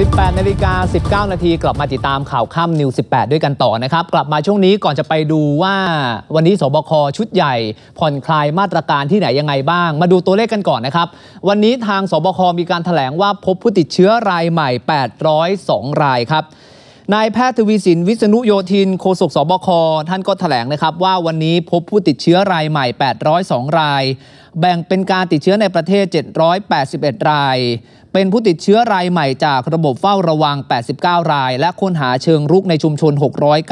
18นาฬิกา19นาทีกลับมาติดตามข่าวค่ำนิว18 ด้วยกันต่อนะครับ กลับมาช่วงนี้ก่อนจะไปดูว่า วันนี้สบค ชุดใหญ่ผ่อนคลายมาตรการที่ไหนยังไงบ้าง มาดูตัวเลขกันก่อนนะครับ วันนี้ทางสบค มีการถแถลงว่าพบผู้ติดเชื้อรายใหม่ 802 รายครับนายแพทย์ทวีสินวิษณุโยธินโฆษกสบค ท่านก็ถแถลงนะครับว่าวันนี้พบผู้ติดเชื้อรายใหม่802ราย แบ่งเป็นการติดเชื้อในประเทศ 781รายเป็นผู้ติดเชื้อรายใหม่จากระบบเฝ้าระวัง 89 ราย และค้นหาเชิงรุกในชุมชน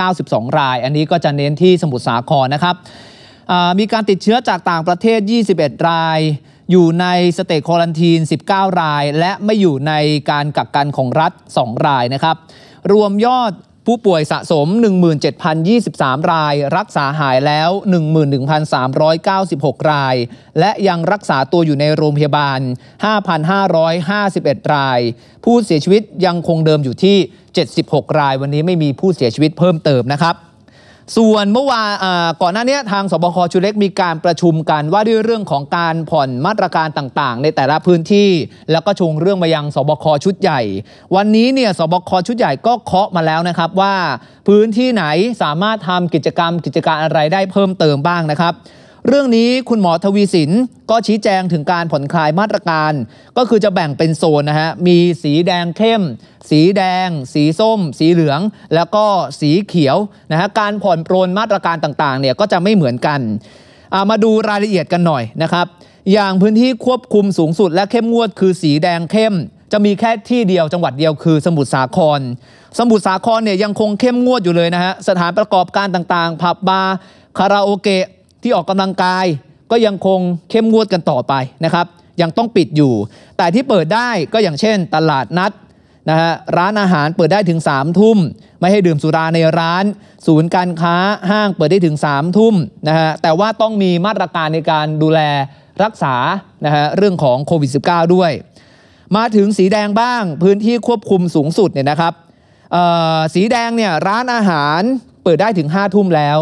692 ราย อันนี้ก็จะเน้นที่สมุทรสาครนะครับ มีการติดเชื้อจากต่างประเทศ 21 ราย อยู่ในสเตจควอลันทีน 19 ราย และไม่อยู่ในการกักกันของรัฐ 2 รายนะครับ รวมยอดผู้ป่วยสะสม 17,023 รายรักษาหายแล้ว 11,396 ราย และยังรักษาตัวอยู่ในโรงพยาบาล 5,551 ราย ผู้เสียชีวิตยังคงเดิมอยู่ที่ 76 ราย วันนี้ไม่มีผู้เสียชีวิตเพิ่มเติมนะครับส่วนเมื่อวานก่อนหน้านี้ทางสบค ชุดเล็กมีการประชุมกัน ว่าด้วยเรื่องของการผ่อนมาตรการต่างๆ ในแต่ละพื้นที่ แล้วก็ชงเรื่องมายังสบค ชุดใหญ่ วันนี้เนี่ยสบค ชุดใหญ่ก็เคาะมาแล้วนะครับว่า พื้นที่ไหนสามารถทำกิจกรรมกิจการอะไรได้เพิ่มเติมบ้างนะครับเรื่องนี้คุณหมอทวีสิน ก็ชี้แจงถึงการผ่อนคลายมาตรการ ก็คือจะแบ่งเป็นโซนนะฮะมีสีแดงเข้ม สีแดง สีส้ม สีเหลืองแล้วก็สีเขียวนะฮะการผ่อนปรนมาตรการต่างๆเนี่ยก็จะไม่เหมือนกัน มาดูรายละเอียดกันหน่อยนะครับอย่างพื้นที่ควบคุมสูงสุดและเข้มงวดคือสีแดงเข้ม จะมีแค่ที่เดียวจังหวัดเดียวคือ สมุทรสาคร สมุทรสาครเนี่ยยังคงเข้มงวดอยู่เลยนะฮะสถานประกอบการต่างๆผับบาร์คาราโอเกะที่ออกกำลังกายก็ยังคงเข้มงวดกันต่อไปนะครับ ยังต้องปิดอยู่ แต่ที่เปิดได้ก็อย่างเช่น ตลาดนัดนะฮะร้านอาหารเปิดได้ถึง3ามทุ่มไม่ให้ดื่มสุราในร้านศูนย์การค้าห้างเปิดได้ถึง3ามทุ่มนะฮะแต่ว่าต้องมีมาตรการในการดูแลรักษานะฮะเรื่องของโควิด -19 ด้วย มาถึงสีแดงบ้างพื้นที่ควบคุมสูงสุดเนี่ยนะครับสีแดงเนี่ยร้านอาหารเปิดได้ถึง5้าทุ่มแล้ว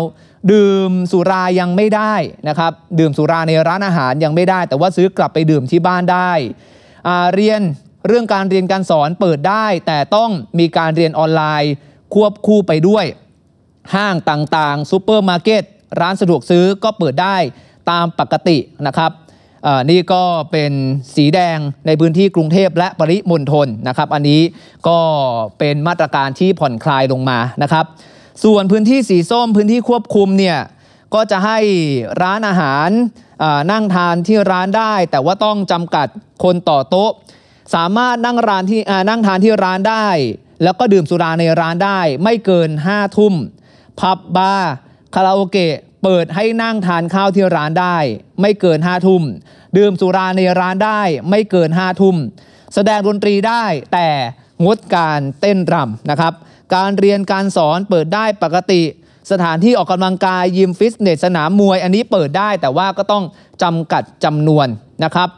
ดื่มสุรายังไม่ได้นะครับ ดื่มสุราในร้านอาหารยังไม่ได้ แต่ว่าซื้อกลับไปดื่มที่บ้านได้เรียนเรื่องการเรียนการสอนเปิดได้ แต่ต้องมีการเรียนออนไลน์ควบคู่ไปด้วย ห้างต่างๆซูเปอร์มาร์เก็ตร้านสะดวกซื้อก็เปิดได้ตามปกตินะครับนี่ก็เป็นสีแดงในพื้นที่กรุงเทพและปริมณฑลนะครับ อันนี้ก็เป็นมาตรการที่ผ่อนคลายลงมานะครับส่วนพื้นที่สีส้มพื้นที่ควบคุมเนี่ย ก็จะให้ร้านอาหารนั่งทานที่ร้านได้แต่ว่าต้องจำกัดคนต่อโต๊ะ สามารถนั่งร้านที่นั่งทานที่ร้านได้ แล้วก็ดื่มสุราในร้านได้ ไม่เกิน5ทุ่มผับบาร์คาราโอเกะเปิดให้นั่งทานข้าวที่ร้านได้ ไม่เกิน5ทุ่มดื่มสุราในร้านได้ไม่เกิน5ทุ่มแสดงดนตรีได้แต่งดการเต้นรำนะครับการเรียนการสอนเปิดได้ปกติ สถานที่ออกกำลังกายยิมฟิตเนสสนามมวย อันนี้เปิดได้แต่ว่าก็ต้องจำกัดจำนวนนะครับ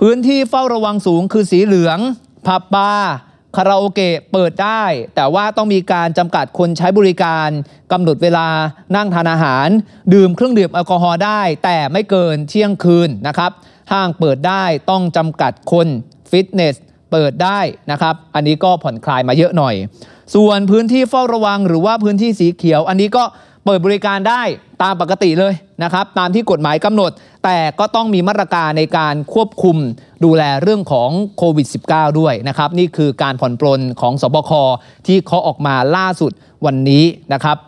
พื้นที่เฝ้าระวังสูงคือสีเหลืองผับบาร์คาราโอเกะเปิดได้ แต่ว่าต้องมีการจำกัดคนใช้บริการกำหนดเวลานั่งทานอาหาร ดื่มเครื่องดื่มแอลกอฮอล์ได้ แต่ไม่เกินเที่ยงคืนนะครับ ห้างเปิดได้ต้องจำกัดคนฟิตเนสเปิดได้นะครับอันนี้ก็ผ่อนคลายมาเยอะหน่อย ส่วนพื้นที่เฝ้าระวังหรือว่าพื้นที่สีเขียว อันนี้ก็เปิดบริการได้ตามปกติเลยนะครับ ตามที่กฎหมายกำหนด แต่ก็ต้องมีมาตรการในการควบคุมดูแลเรื่องของโควิด -19 ด้วยนะครับ นี่คือการผ่อนปลนของสบคที่เขาออกมาล่าสุดวันนี้นะครับ